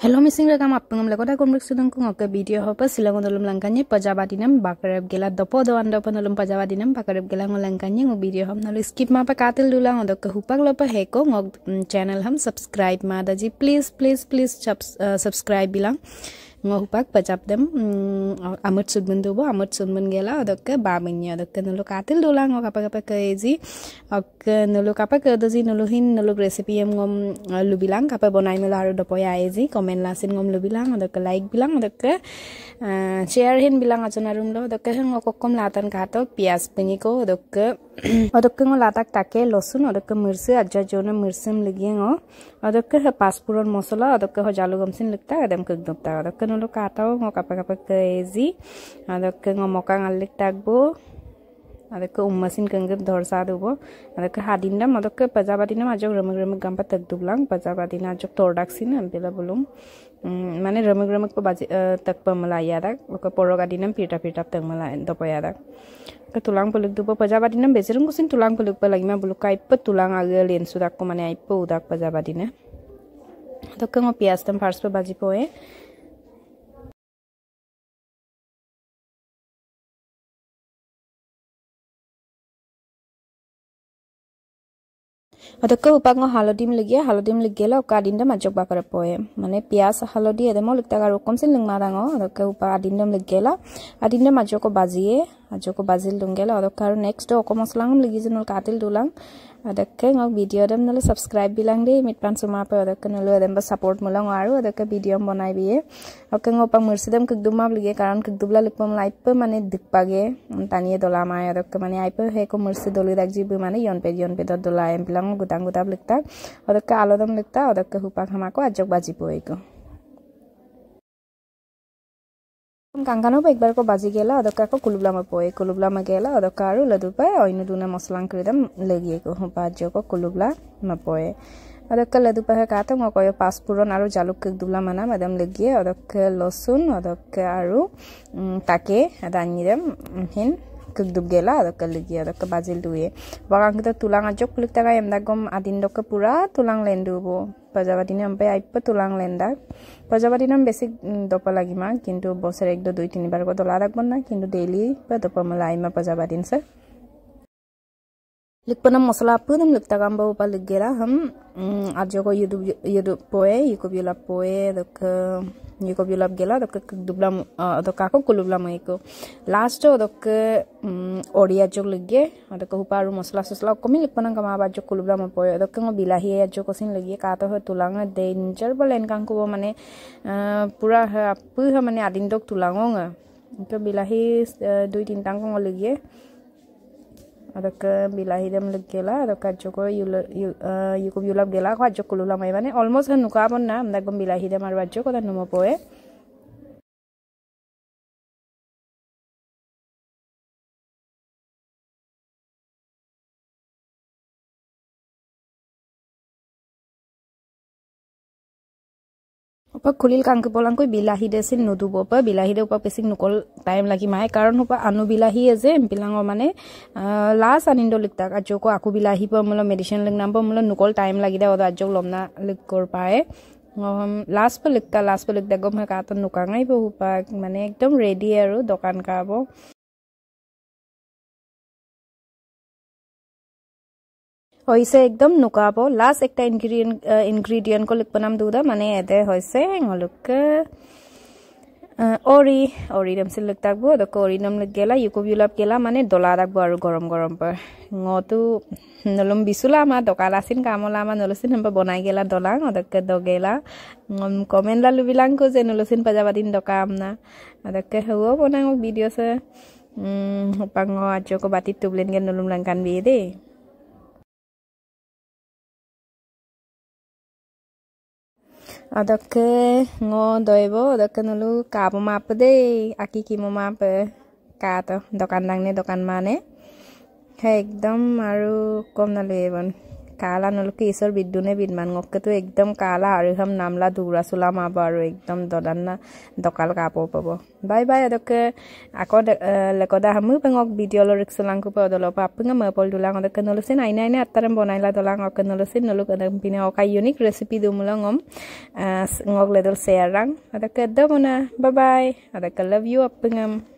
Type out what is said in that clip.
Hello missing rakam apungam lagoda komrek sudang kung oka video hopa silang odolum langkanye pajabadinam bakarab gela dopo do anda panolum pajabadinam bakarab gela ngolangkanye ngo video ham nalu skip ma apa katil dula odo ka hupak lopa heko ngog mm, channel ham subscribe ma ada ji please please please eh, subscribe bilang ngahupak bacap dem amat sunmen dobo amat sunmen gela adokke babinya adokke nulu katil dola ngah kapak ke ezi ok nulu kapak kado si nulu hin nulu resepi em ngom bilang kapak bonai melo haru dopo ya aisi komen lasin ngom bilang, adokke like bilang adokke share hin bilang aja narum lo hin ngah kom latan kato pias pengiko adokke অদক্ষ লাটাক তাকে লচুন অদক্ষ মিৰ্চি আজা জোনে মিৰ্চিম লিগিয়ে অ অদক্ষ পাঁচপুৰণ মছলা অদক্ষ জালু গমচিন লিখতা একদম cook দোপতা অদক্ষ নলো কাটাও মই কাপে কাপে কেজি অদক্ষ মকাং আলি তাকব অদক্ষ উম্মাসিন কঙ্গ ধরসা দেব অদক্ষ হাদিন নাম অদক্ষ পেজা বাদি নাম আজক রমিক রমিক গাম্পা তক দুবলাং পেজা বাদি না আজক তোর ডাকসিন বেলা বলুম মানে রমিক রমিক বাজি তক পমলা ইয়াদাক ওকে পড়ো গাদি নাম পিটা ke tulang peluk tu pejabatin nam bezerung kusin tulang peluk pe lagi mah buluk kaip tulang agak lain sudah aku mana ipu udah pejabatin nam. Tukang opias tem pars pe baju poe. ভাতককৈ উপাক মই হালধি মিলগীয়া হালধি মিলগীয়া লওক আদিন দম আজক বাকৰে পয়ে মানে পিঁয়াজ হালধি এদম leak তাক আৰু কম চিন লিংমা ডাঙৰ আদকে উপা আদিন দম লিগিয়া লওক আদিন দম আজকো বাজিয়ে আজকো বাজিল দুংগে লওক আৰু নেক্সট অকণ মছলাং লিগি যেন അതൊക്കെ ഞങ്ങൾ വീഡിയോ നല്ല സബ്സ്ക്രൈബ് ഇല്ലാണ്ട് മിറ്റ്പാൻ സുമാപ്പ് അതൊക്കെ നല്ല വരുമ്പോൾ സപ്പോർട്ട് മൂലം ആരും അതൊക്കെ വീഡിയോ ബനായിയെ ഒക്കെ ഇപ്പം മുഴുസിതം കിക്തുമാ വിളിക്കുക കാരണം കിക്തുബ്ല ഇപ്പം ലൈപ്പ് മനെ ദിപ്പാകെ തനിയെ ദൊലാമായ അതൊക്കെ മനെ അയപ്പ് ഹേക്ക് മുഴുസി ദൊളി ദാക്ജി മനെ യോൺപേ യോൺപേ ദൊലായം പിള്ളങ്ങ് ഗുതാം ഗുതാബ് ലിക്താ അതൊക്കെ ആലോദം ലിക്താ അതൊക്കെ ഹുപ്പാ ഹമാക്കോ അജോക് ബാജി പോയിക്കും কাংকানো পাই একবার বাজি গেলা অদকা আক কুলুবলা মই পয়ে কুলুবলা মই গেল অদকা আৰু লাডু পাই অন্য দুনে মছলাং কৰি দাম লাগিয়ে কহ বাজি অক কুলুবলা মই পয়ে অদকা লাডু পাই কাতে মই কয় পাঁচ পূৰণ আৰু জালুক কেক দুলা মানা মাদাম লাগিয়ে অদক লচুন অদক আৰু তাকে দাঙি দাম হিন কেক ডুব গেলা অদক লাগিয়ে অদক বাজিল দুয়ে বগাংকে তুলাং আজক কুলিক টাকা গম আদিন দক পুৰা তুলাং লেন ডুব প্ৰজাপাতিনে পাই আপ্য তোলাং লেণ্ডা প্ৰজাপাতিনে বেছি দপ লাগিমা কিন্তু বছৰে একদম দুই তিনিবাৰ দলা লাগব না কিন্তু ডেইলি বা দপ মই লাইমা প্ৰজাপাতিন sir lik panam masala panam lik tagam bau pa mm, lik gela ham arjo ko youtube youtube poe yuko biola poe dok yuko bilap gela dok dublam dok kako kulublam eko last dok mm, odia jok ligge dok huparu masala susla komi lik panam kama ba jok kulublam poe dok ngo bilahi arjo ko sin ligge ka to tulanga danger bolen kang ko mane pura ha pu ha mane adin dok tulango nga bilahi dui tin tangkong ligge അതൊക്കെ ബിലാഹിതം ലിക്കല അതൊക്കെ അച്ചക്കോ യുലബ് ഗല അച്ചക്കുള്ള almost നുക്കാവുന്ന എന്താക്കും ബിലാഹിതം അവർ അച്ചക്കോ തന്നുമ പോയേ ওপৰ খুলিল কাং কপলাংকৈ বিলাহী দেছিল নুধুব পৰা বিলাহী দে ওপৰ বেছি নকল টাইম লাগি মায়ে কাৰণ সোপা আনু বিলাহীয়ে যে এম্পিলাঙৰ মানে লাষ্ট আনিন্দলিক তাক আজ্যক আকৌ বিলাহী পৰা মোলৈ মেডিচিন লিখ নাম মোলৈ নকল টাইম লাগি দে আজ্যক লমনা লিক কৰ পায় লাষ্ট পৰা লিখ লাষ্ট পৰা লিখ দে গম সেই কাৰণ নোকাঙাই পাৰ সোপাক মানে একদম ৰেডি আৰু দোকান কাৰ হৈছে একদম নোকাব লাষ্ট একটা ইনগ্ৰিডিয়েণ্ট ইনগ্ৰিডিয়েণ্টক লিখিব বনাম দুটা মানে এতে হৈছে এওঁলোকে অৰি অৰি নামছিল লৈ থাকিব অৰি নাম লৈ গেলা ইউকোবিলাপ গেলা মানে ডলা থাকিব আৰু গৰম গৰম পৰাটো নলম বিচুলা আমাৰ দকাল আছিল কামলা আমাৰ নলচিন বনাই গেলা ডলা অতকে ডগেলা কমেণ্ট লালো বিলাং যে নলচিন পাজাবা দিন দকা আমনা অদককে হেও বনাই মোক ভিডিঅ' আছে সোপাঙ আজিঅ' বাতিত টুবলিনকে নলম লাংকান বিয়ে দেই ອະດໍເຄໂນດເອບໍອະດໍຄະນະລູຄາບຸມາປະເດອັກກີກີມໍມາປະຄາໂຕດໍກັນດັງເນດໍກັນມານະເຮະເອັ কালা নলকি ঈশ্বৰ বিদ্যু নে বিদমান তো একদম কালা আৰু হম নামলা দুৰা চোলা মাব আৰু একদম দদান্না দকাল কাপোৰ পাব বাই বাই এডকে আকৌ লেকদা হামু পেঙক বিদ্যলৰ ৰিক্সলাংকো পাই দলৰ পৰা আপুনি মেপল দোলাং অদকে নলচিন আইনে আইনে আত্মাৰে বনাইলা দলাং অকে নলচিন নলক পিনে অকা ইউনিক ৰেচিপি দুমুলং অম লেডল চেয়াৰ ৰাং অদকে একদম বাই বাই অদকে লাভ ইউ আপুনি